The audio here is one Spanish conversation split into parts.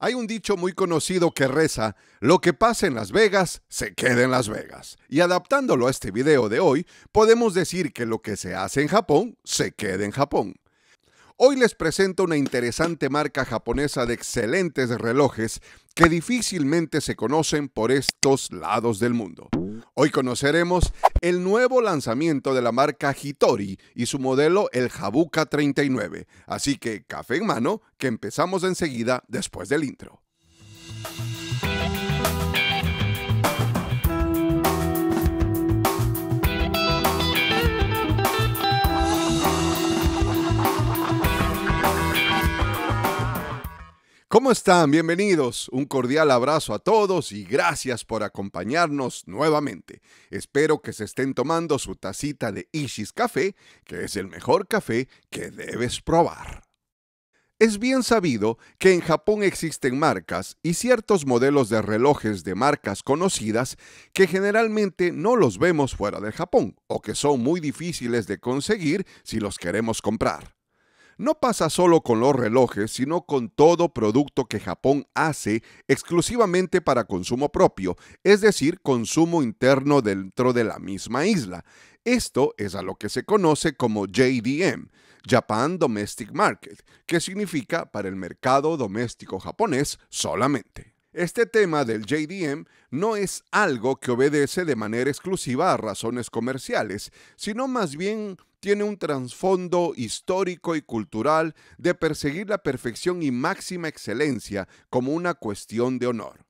Hay un dicho muy conocido que reza, lo que pasa en Las Vegas, se queda en Las Vegas. Y adaptándolo a este video de hoy, podemos decir que lo que se hace en Japón, se queda en Japón. Hoy les presento una interesante marca japonesa de excelentes relojes que difícilmente se conocen por estos lados del mundo. Hoy conoceremos el nuevo lanzamiento de la marca Hitori y su modelo el Jabuka 39. Así que café en mano, que empezamos enseguida después del intro. ¿Cómo están? Bienvenidos. Un cordial abrazo a todos y gracias por acompañarnos nuevamente. Espero que se estén tomando su tacita de Ishis Café, que es el mejor café que debes probar. Es bien sabido que en Japón existen marcas y ciertos modelos de relojes de marcas conocidas que generalmente no los vemos fuera de Japón o que son muy difíciles de conseguir si los queremos comprar. No pasa solo con los relojes, sino con todo producto que Japón hace exclusivamente para consumo propio, es decir, consumo interno dentro de la misma isla. Esto es a lo que se conoce como JDM, Japan Domestic Market, que significa para el mercado doméstico japonés solamente. Este tema del JDM no es algo que obedece de manera exclusiva a razones comerciales, sino más bien tiene un trasfondo histórico y cultural de perseguir la perfección y máxima excelencia como una cuestión de honor.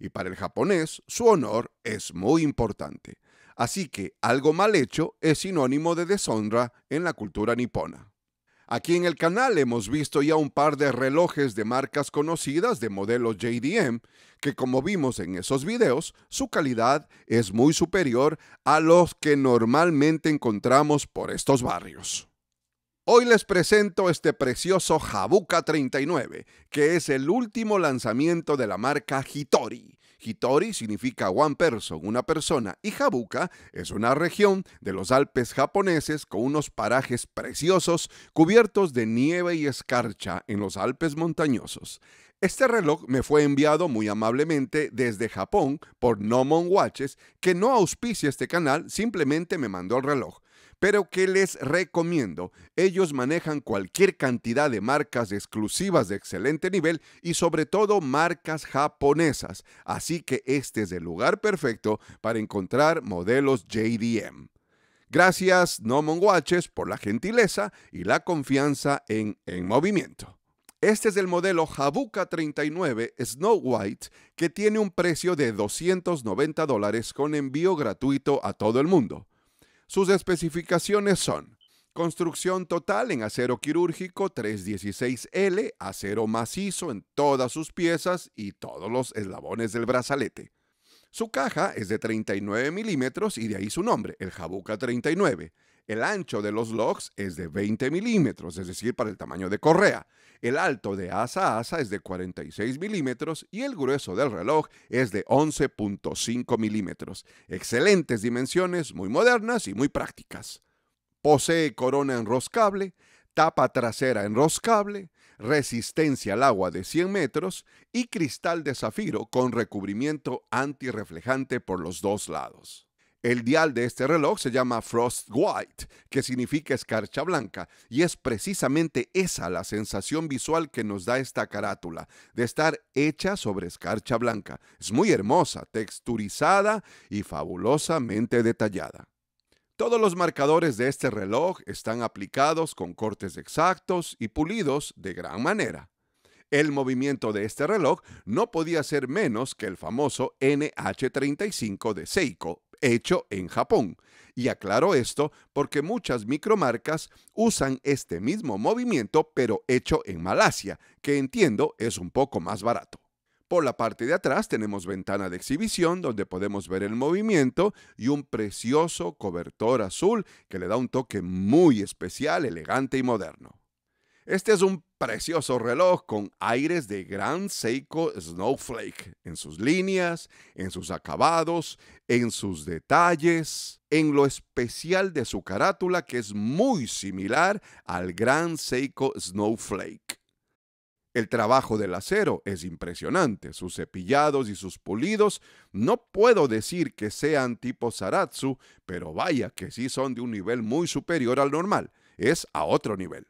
Y para el japonés, su honor es muy importante. Así que algo mal hecho es sinónimo de deshonra en la cultura nipona. Aquí en el canal hemos visto ya un par de relojes de marcas conocidas de modelos JDM, que como vimos en esos videos, su calidad es muy superior a los que normalmente encontramos por estos barrios. Hoy les presento este precioso Jabuca 39, que es el último lanzamiento de la marca Hitori. Hitori significa one person, una persona, y Habuka es una región de los Alpes japoneses con unos parajes preciosos cubiertos de nieve y escarcha en los Alpes montañosos. Este reloj me fue enviado muy amablemente desde Japón por Nomon Watches, que no auspicia este canal, simplemente me mandó el reloj pero que les recomiendo. Ellos manejan cualquier cantidad de marcas exclusivas de excelente nivel y sobre todo marcas japonesas, así que este es el lugar perfecto para encontrar modelos JDM. Gracias Nomon Watches por la gentileza y la confianza en En Movimiento. Este es el modelo Jabuka 39 Snow White que tiene un precio de 290 dólares con envío gratuito a todo el mundo. Sus especificaciones son construcción total en acero quirúrgico 316L, acero macizo en todas sus piezas y todos los eslabones del brazalete. Su caja es de 39 milímetros y de ahí su nombre, el Jabuca 39. El ancho de los logs es de 20 milímetros, es decir, para el tamaño de correa. El alto de asa a asa es de 46 milímetros y el grueso del reloj es de 11.5 milímetros. Excelentes dimensiones, muy modernas y muy prácticas. Posee corona enroscable, tapa trasera enroscable, resistencia al agua de 100 metros y cristal de zafiro con recubrimiento antirreflejante por los dos lados. El dial de este reloj se llama Frost White, que significa escarcha blanca, y es precisamente esa la sensación visual que nos da esta carátula, de estar hecha sobre escarcha blanca. Es muy hermosa, texturizada y fabulosamente detallada. Todos los marcadores de este reloj están aplicados con cortes exactos y pulidos de gran manera. El movimiento de este reloj no podía ser menos que el famoso NH35 de Seiko hecho en Japón. Y aclaro esto porque muchas micromarcas usan este mismo movimiento pero hecho en Malasia, que entiendo es un poco más barato. Por la parte de atrás tenemos ventana de exhibición donde podemos ver el movimiento y un precioso cobertor azul que le da un toque muy especial, elegante y moderno. Este es un precioso reloj con aires de gran Seiko Snowflake en sus líneas, en sus acabados, en sus detalles, en lo especial de su carátula que es muy similar al gran Seiko Snowflake. El trabajo del acero es impresionante, sus cepillados y sus pulidos no puedo decir que sean tipo Saratsu, pero vaya que sí son de un nivel muy superior al normal, es a otro nivel.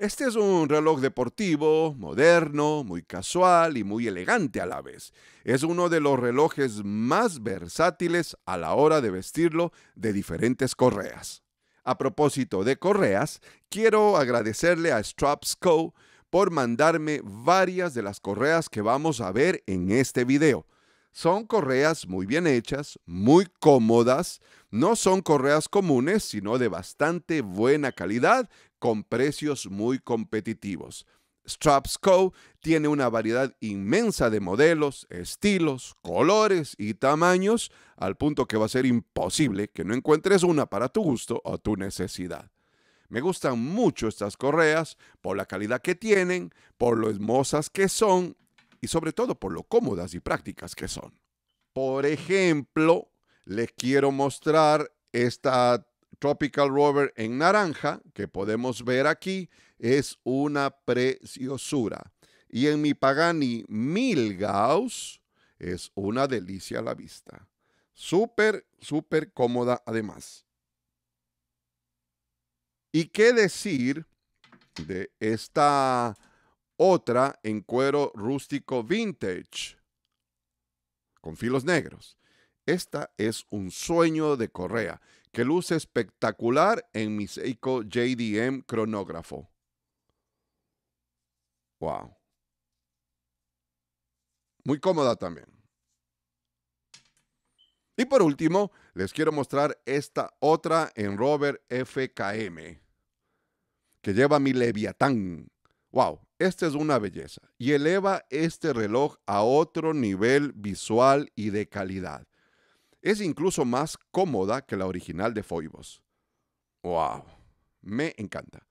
Este es un reloj deportivo, moderno, muy casual y muy elegante a la vez. Es uno de los relojes más versátiles a la hora de vestirlo de diferentes correas. A propósito de correas, quiero agradecerle a Straps Co por mandarme varias de las correas que vamos a ver en este video. Son correas muy bien hechas, muy cómodas, no son correas comunes, sino de bastante buena calidad con precios muy competitivos. Straps Co. tiene una variedad inmensa de modelos, estilos, colores y tamaños, al punto que va a ser imposible que no encuentres una para tu gusto o tu necesidad. Me gustan mucho estas correas por la calidad que tienen, por lo hermosas que son y sobre todo por lo cómodas y prácticas que son. Por ejemplo, les quiero mostrar esta Tropical Rover en naranja, que podemos ver aquí, es una preciosura. Y en mi Pagani Milgauss, es una delicia a la vista. Súper, súper cómoda además. ¿Y qué decir de esta otra en cuero rústico vintage con filos negros? Esta es un sueño de Correa que luce espectacular en mi Seiko JDM cronógrafo. Wow. Muy cómoda también. Y por último, les quiero mostrar esta otra en Robert FKM que lleva mi Leviatán. Wow, esta es una belleza y eleva este reloj a otro nivel visual y de calidad. Es incluso más cómoda que la original de Foibos. ¡Wow! Me encanta.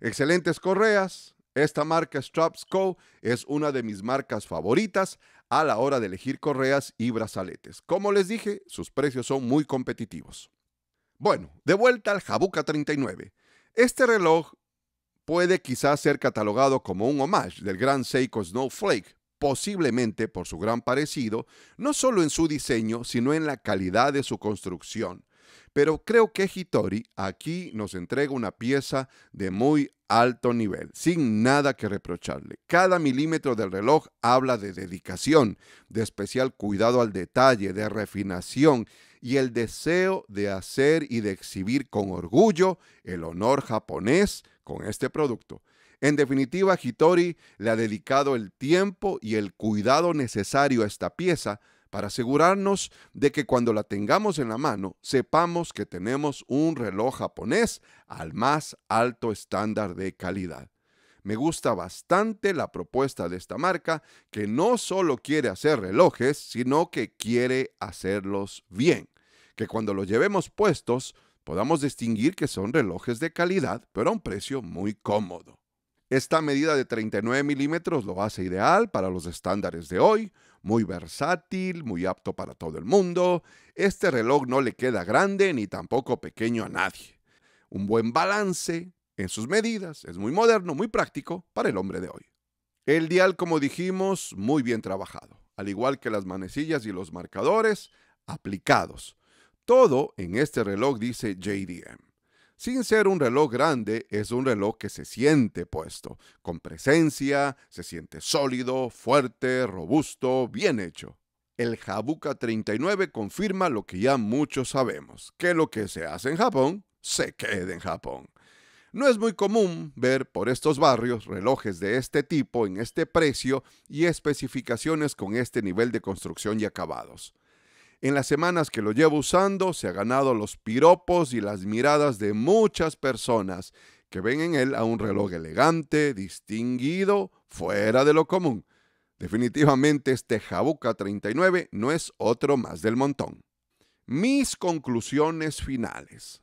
Excelentes correas. Esta marca Straps Co. es una de mis marcas favoritas a la hora de elegir correas y brazaletes. Como les dije, sus precios son muy competitivos. Bueno, de vuelta al Jabuca 39. Este reloj puede quizás ser catalogado como un homage del gran Seiko Snowflake, posiblemente por su gran parecido, no solo en su diseño, sino en la calidad de su construcción. Pero creo que Hitori aquí nos entrega una pieza de muy alto nivel, sin nada que reprocharle. Cada milímetro del reloj habla de dedicación, de especial cuidado al detalle, de refinación y el deseo de hacer y de exhibir con orgullo el honor japonés con este producto. En definitiva, Hitori le ha dedicado el tiempo y el cuidado necesario a esta pieza para asegurarnos de que cuando la tengamos en la mano sepamos que tenemos un reloj japonés al más alto estándar de calidad. Me gusta bastante la propuesta de esta marca que no solo quiere hacer relojes, sino que quiere hacerlos bien, que cuando los llevemos puestos podamos distinguir que son relojes de calidad, pero a un precio muy cómodo. Esta medida de 39 milímetros lo hace ideal para los estándares de hoy, muy versátil, muy apto para todo el mundo. Este reloj no le queda grande ni tampoco pequeño a nadie. Un buen balance en sus medidas, es muy moderno, muy práctico para el hombre de hoy. El dial, como dijimos, muy bien trabajado, al igual que las manecillas y los marcadores aplicados. Todo en este reloj dice JDM. Sin ser un reloj grande, es un reloj que se siente puesto, con presencia, se siente sólido, fuerte, robusto, bien hecho. El Habuka 39 confirma lo que ya muchos sabemos, que lo que se hace en Japón, se queda en Japón. No es muy común ver por estos barrios relojes de este tipo en este precio y especificaciones con este nivel de construcción y acabados. En las semanas que lo llevo usando, se ha ganado los piropos y las miradas de muchas personas que ven en él a un reloj elegante, distinguido, fuera de lo común. Definitivamente este Jabuca 39 no es otro más del montón. Mis conclusiones finales.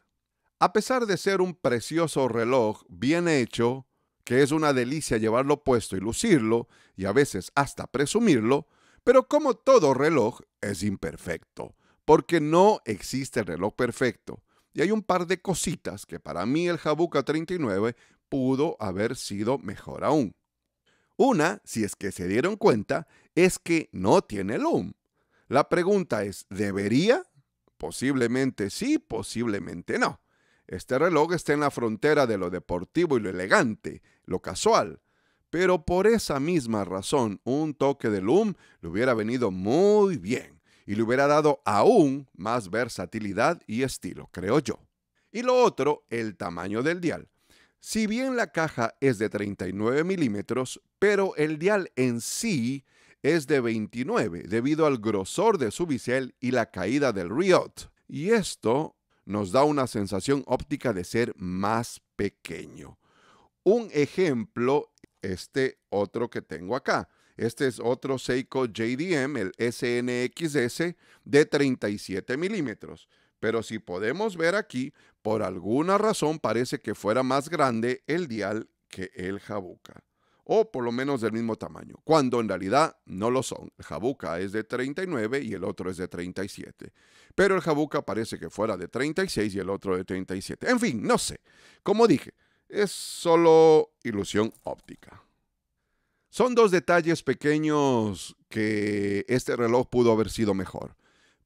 A pesar de ser un precioso reloj bien hecho, que es una delicia llevarlo puesto y lucirlo, y a veces hasta presumirlo, pero como todo reloj, es imperfecto, porque no existe el reloj perfecto. Y hay un par de cositas que para mí el Jabuca 39 pudo haber sido mejor aún. Una, si es que se dieron cuenta, es que no tiene loom. La pregunta es, ¿debería? Posiblemente sí, posiblemente no. Este reloj está en la frontera de lo deportivo y lo elegante, lo casual, pero por esa misma razón, un toque de Loom le hubiera venido muy bien y le hubiera dado aún más versatilidad y estilo, creo yo. Y lo otro, el tamaño del dial. Si bien la caja es de 39 milímetros, pero el dial en sí es de 29 debido al grosor de su bisel y la caída del riot. Y esto nos da una sensación óptica de ser más pequeño. Un ejemplo este otro que tengo acá. Este es otro Seiko JDM, el SNXS, de 37 milímetros. Pero si podemos ver aquí, por alguna razón parece que fuera más grande el dial que el Jabuca. O por lo menos del mismo tamaño, cuando en realidad no lo son. El Jabuca es de 39 y el otro es de 37. Pero el Jabuca parece que fuera de 36 y el otro de 37. En fin, no sé. Como dije, es solo ilusión óptica. Son dos detalles pequeños que este reloj pudo haber sido mejor,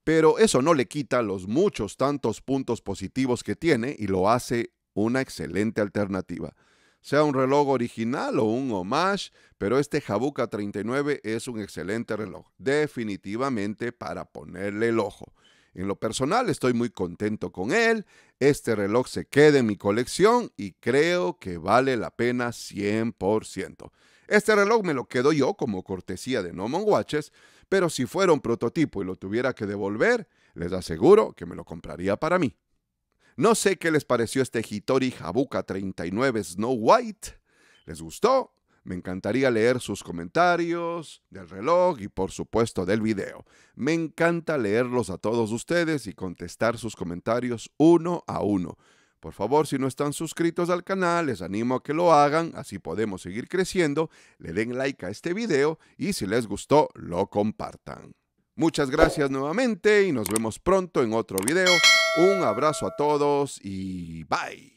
pero eso no le quita los muchos tantos puntos positivos que tiene y lo hace una excelente alternativa. Sea un reloj original o un homage, pero este Jabuca 39 es un excelente reloj, definitivamente para ponerle el ojo. En lo personal estoy muy contento con él, este reloj se queda en mi colección y creo que vale la pena 100%. Este reloj me lo quedo yo como cortesía de Nomon Watches, pero si fuera un prototipo y lo tuviera que devolver, les aseguro que me lo compraría para mí. No sé qué les pareció este Hitori Jabuka 39 Snow White. ¿Les gustó? Me encantaría leer sus comentarios del reloj y por supuesto del video. Me encanta leerlos a todos ustedes y contestar sus comentarios uno a uno. Por favor, si no están suscritos al canal, les animo a que lo hagan, así podemos seguir creciendo. Le den like a este video y si les gustó, lo compartan. Muchas gracias nuevamente y nos vemos pronto en otro video. Un abrazo a todos y bye.